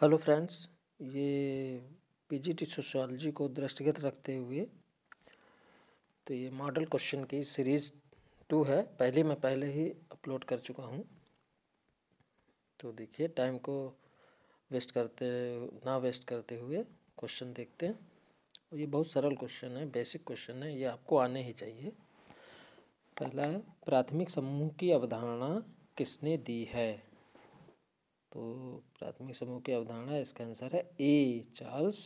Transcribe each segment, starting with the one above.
hello friends ये PGT sociology को दृष्टिगत रखते हुए तो ये मॉडल क्वेश्चन की सीरीज़ टू है पहले मैं पहले ही अपलोड कर चुका हूँ तो देखिए टाइम को वेस्ट करते ना वेस्ट करते हुए क्वेश्चन देखते हैं और ये बहुत सरल क्वेश्चन है बेसिक क्वेश्चन है ये आपको आने ही चाहिए पहला है प्राथमिक समूह की अवधारणा किसने दी है तो प्राथमिक समूह की अवधारणा इसका आंसर है ए चार्ल्स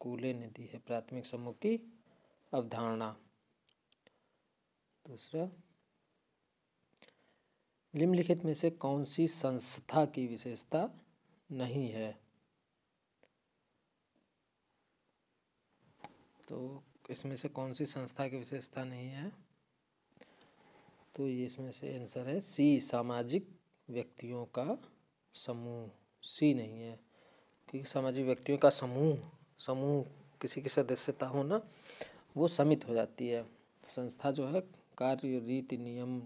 कूले ने दी है प्राथमिक समूह की अवधारणा दूसरा निम्नलिखित में से कौन सी संस्था की विशेषता नहीं है तो इसमें से कौन सी संस्था की विशेषता नहीं है तो ये इसमें से आंसर है सी सामाजिक व्यक्तियों का समूह सी नहीं है क्योंकि सामाजिक व्यक्तियों का समूह समूह किसी की सदस्यता होना वो समित हो जाती है संस्था जो है कार्य रीति नियम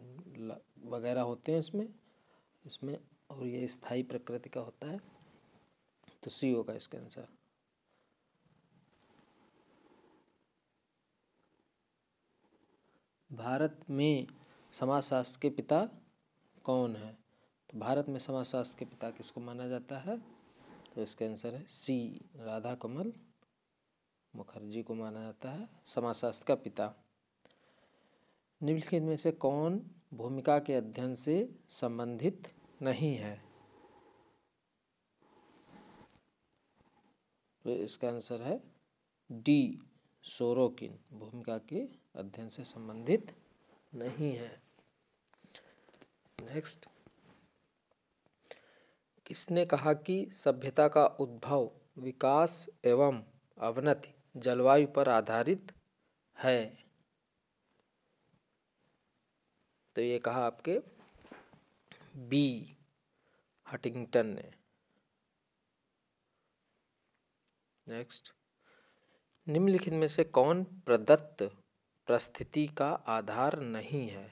वगैरह होते हैं इसमें इसमें और ये स्थायी प्रकृति का होता है तो सी होगा इसका आंसर भारत में समाजशास्त्र के पिता कौन है तो भारत में समाजशास्त्र के पिता किसको माना जाता है तो इसका आंसर है सी राधा कमल मुखर्जी को माना जाता है समाजशास्त्र का पिता निम्नलिखित में से कौन भूमिका के अध्ययन से संबंधित नहीं है तो इसका आंसर है डी सोरोकिन भूमिका के अध्ययन से संबंधित नहीं है नेक्स्ट इसने कहा कि सभ्यता का उद्भव विकास एवं अवनति जलवायु पर आधारित है तो ये कहा आपके बी हटिंगटन ने नेक्स्ट निम्नलिखित में से कौन प्रदत्त परिस्थिति का आधार नहीं है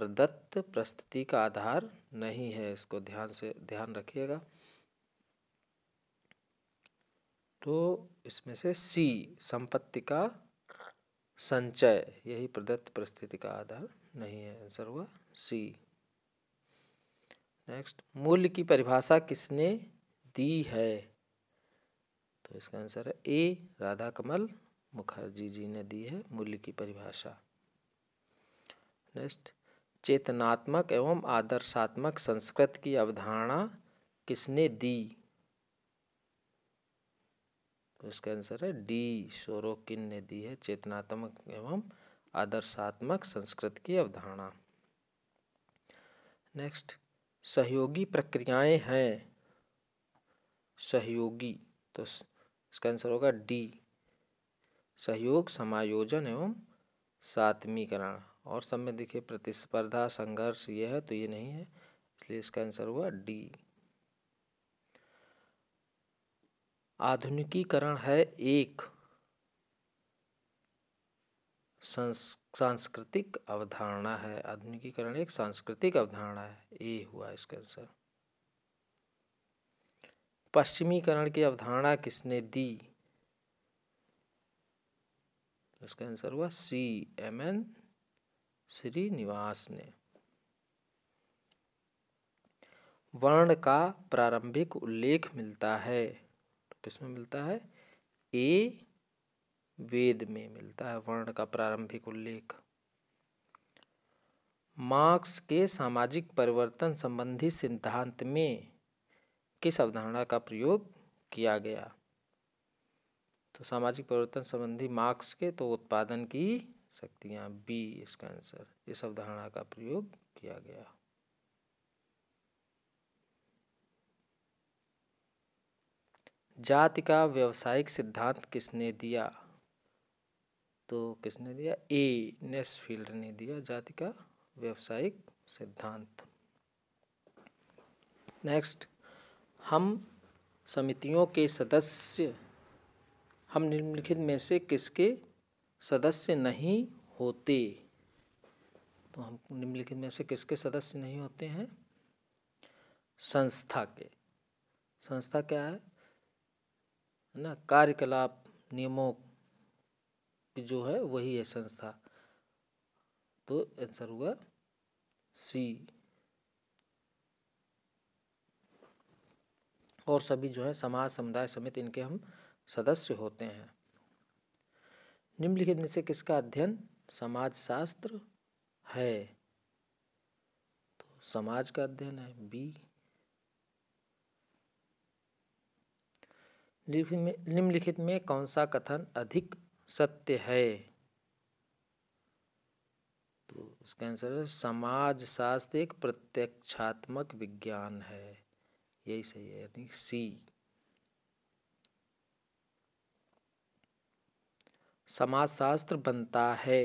प्रदत्त प्रस्तुति का आधार नहीं है इसको ध्यान से ध्यान रखिएगा तो इसमें से सी संपत्ति का संचय यही प्रदत्त परिस्थिति का आधार नहीं है आंसर हुआ सी नेक्स्ट मूल्य की परिभाषा किसने दी है तो इसका आंसर है ए राधा कमल मुखर्जी जी ने दी है मूल्य की परिभाषा नेक्स्ट चेतनात्मक एवं आदर्शात्मक संस्कृत की अवधारणा किसने दी तो इसका आंसर है डी सोरोकिन ने दी है चेतनात्मक एवं आदर्शात्मक संस्कृत की अवधारणा नेक्स्ट सहयोगी प्रक्रियाएं हैं सहयोगी तो इसका आंसर होगा डी सहयोग समायोजन एवं सातमीकरण और सब में देखिए प्रतिस्पर्धा संघर्ष ये है तो ये नहीं है इसलिए इसका आंसर हुआ डी आधुनिकीकरण है एक सांस्कृतिक अवधारणा है आधुनिकीकरण एक सांस्कृतिक अवधारणा है ए हुआ इसका आंसर पश्चिमीकरण की अवधारणा किसने दी इसका आंसर हुआ सी एम एन श्रीनिवास ने वर्ण का प्रारंभिक उल्लेख मिलता है तो किसमें मिलता है ए वेद में मिलता है वर्ण का प्रारंभिक उल्लेख मार्क्स के सामाजिक परिवर्तन संबंधी सिद्धांत में किस अवधारणा का प्रयोग किया गया तो सामाजिक परिवर्तन संबंधी मार्क्स के तो उत्पादन की सकती है यहाँ बी इसका आंसर इस अवधारणा का प्रयोग किया गया जाति का व्यवसायिक सिद्धांत किसने दिया तो किसने दिया ए फील्ड ने दिया जाति का व्यवसायिक सिद्धांत नेक्स्ट हम समितियों के सदस्य हम निम्नलिखित में से किसके सदस्य नहीं होते तो हम निम्नलिखित में से किसके सदस्य नहीं होते हैं संस्था के संस्था क्या है ना कार्यकलाप नियमों की जो है वही है संस्था तो आंसर हुआ सी और सभी जो है समाज समुदाय समिति इनके हम सदस्य होते हैं निम्नलिखित में से किसका अध्ययन समाजशास्त्र है तो समाज का अध्ययन है बी निम्नलिखित में कौन सा कथन अधिक सत्य है तो इसका आंसर है समाज शास्त्र एक प्रत्यक्षात्मक विज्ञान है यही सही है यानी सी समाजशास्त्र बनता है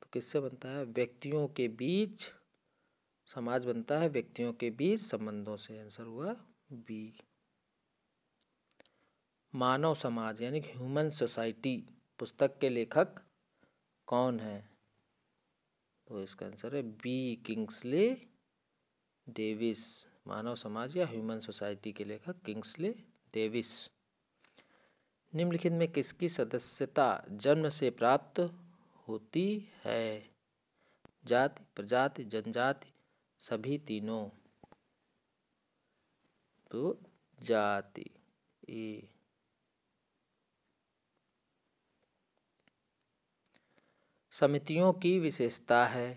तो किससे बनता है व्यक्तियों के बीच समाज बनता है व्यक्तियों के बीच संबंधों से आंसर हुआ बी मानव समाज यानी ह्यूमन सोसाइटी पुस्तक के लेखक कौन है तो इसका आंसर है बी किंग्सले डेविस मानव समाज या ह्यूमन सोसाइटी के लेखक किंग्सले डेविस निम्नलिखित में किसकी सदस्यता जन्म से प्राप्त होती है जाति प्रजाति जनजाति सभी तीनों तो जाति ए समितियों की विशेषता है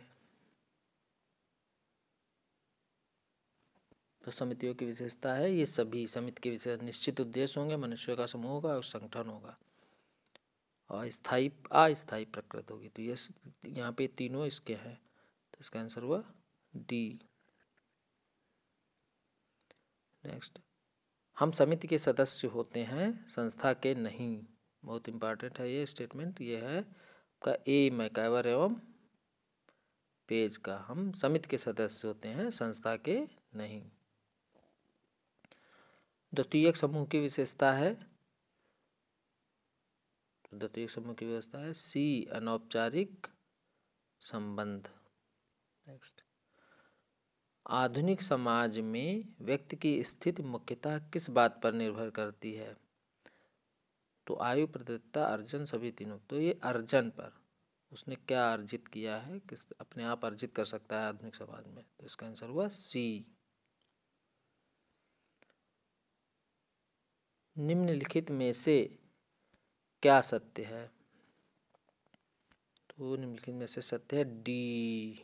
तो समितियों की विशेषता है ये सभी समिति के विशेष निश्चित उद्देश्य होंगे मनुष्य का समूह होगा और संगठन होगा और स्थाई अस्थाई प्रकृत होगी तो ये यहाँ पे तीनों इसके हैं तो इसका आंसर हुआ डी नेक्स्ट हम समिति के सदस्य होते हैं संस्था के नहीं बहुत इंपॉर्टेंट है ये स्टेटमेंट ये है आपका ए मैकावर एवं पेज का हम समिति के सदस्य होते हैं संस्था के नहीं द्वितीयक समूह की विशेषता है तो द्वितीयक समूह की व्यवस्था है सी अनौपचारिक संबंध नेक्स्ट आधुनिक समाज में व्यक्ति की स्थिति मुख्यतः किस बात पर निर्भर करती है तो आयु प्रदत्ता अर्जन सभी तीनों तो ये अर्जन पर उसने क्या अर्जित किया है किस अपने आप अर्जित कर सकता है आधुनिक समाज में तो इसका आंसर हुआ सी निम्नलिखित में से क्या सत्य है तो निम्नलिखित में से सत्य है डी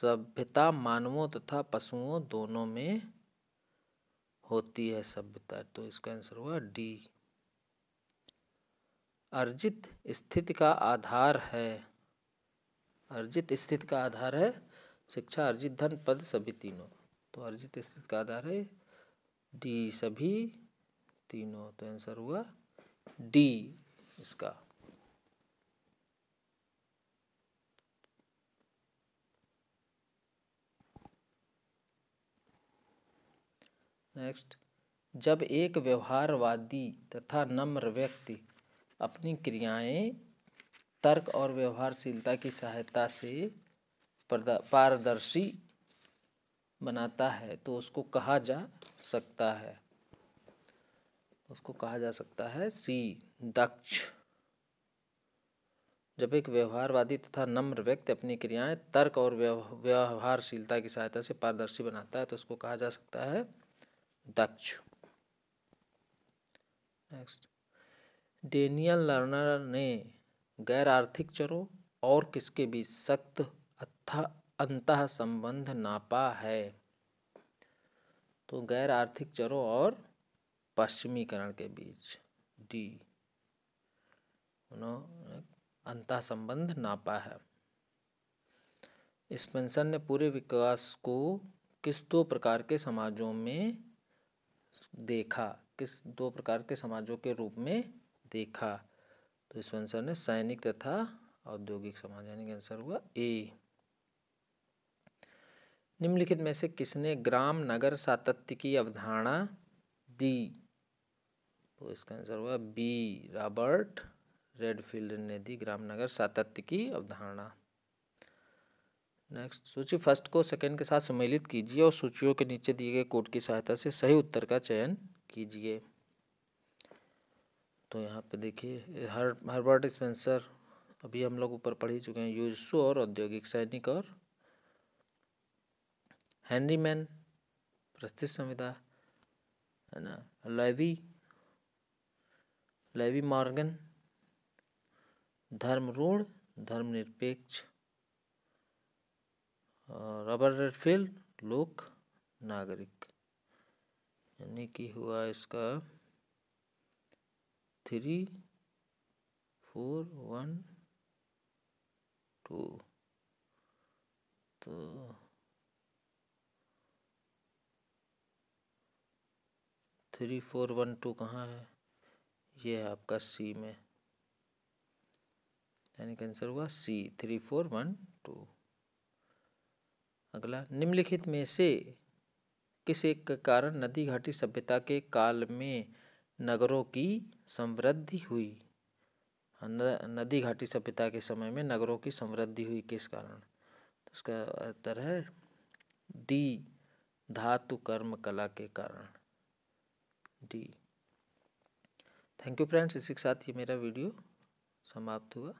सभ्यता मानवों तथा पशुओं दोनों में होती है सभ्यता तो इसका आंसर हुआ डी अर्जित स्थिति का आधार है अर्जित स्थिति का आधार है शिक्षा अर्जित धन पद सभी तीनों तो अर्जित स्थिति का आधार है डी सभी तीनों तो आंसर हुआ डी इसका नेक्स्ट जब एक व्यवहारवादी तथा नम्र व्यक्ति अपनी क्रियाएं तर्क और व्यवहारशीलता की सहायता से पारदर्शी बनाता है तो उसको कहा जा सकता है उसको कहा जा सकता है सी दक्ष जब एक व्यवहारवादी तथा नम्र व्यक्ति अपनी क्रियाएं तर्क और व्यवहारशीलता की सहायता से पारदर्शी बनाता है तो उसको कहा जा सकता है दक्ष नेक्स्ट डेनियल लर्नर ने गैर आर्थिक चरों और किसके बीच सख्त अथा अंत संबंध नापा है तो गैर आर्थिक चरों और पश्चिमीकरण के बीच डी उन्होंने संबंध नापा है स्पेंसर ने पूरे विकास को किस दो प्रकार के समाजों में देखा किस दो प्रकार के समाजों के रूप में देखा तो स्पेंसर ने सैनिक तथा औद्योगिक समाज यानी कि आंसर हुआ ए निम्नलिखित में से किसने ग्राम नगर सातत्य की अवधारणा दी तो इसका आंसर होगा बी रॉबर्ट रेडफील्ड ने दी ग्रामनगर सातत्य की अवधारणा नेक्स्ट सूची फर्स्ट को सेकंड के साथ सम्मिलित कीजिए और सूचियों के नीचे दिए गए कोड की सहायता से सही उत्तर का चयन कीजिए तो यहाँ पे देखिए हर हर्बर्ट स्पेंसर अभी हम लोग ऊपर पढ़ ही चुके हैं यूजसु और औद्योगिक सैनिक और हैनरी मैन प्रस्थित संविदा है ना लेवी लेवी मार्गन धर्म रूढ़ धर्मनिरपेक्ष रबर रेडफील्ड लोक नागरिक यानी कि हुआ इसका थ्री फोर वन टू तो थ्री फोर वन टू कहाँ है ये है आपका सी में यानी आंसर हुआ C three four one two अगला निम्नलिखित में से किस एक कारण नदी घाटी सभ्यता के काल में नगरों की समृद्धि हुई हाँ, नदी घाटी सभ्यता के समय में नगरों की समृद्धि हुई किस कारण तो उसका उत्तर है डी धातु कर्म कला के कारण डी थैंक यू फ्रेंड्स इसी के साथ ये मेरा वीडियो समाप्त हुआ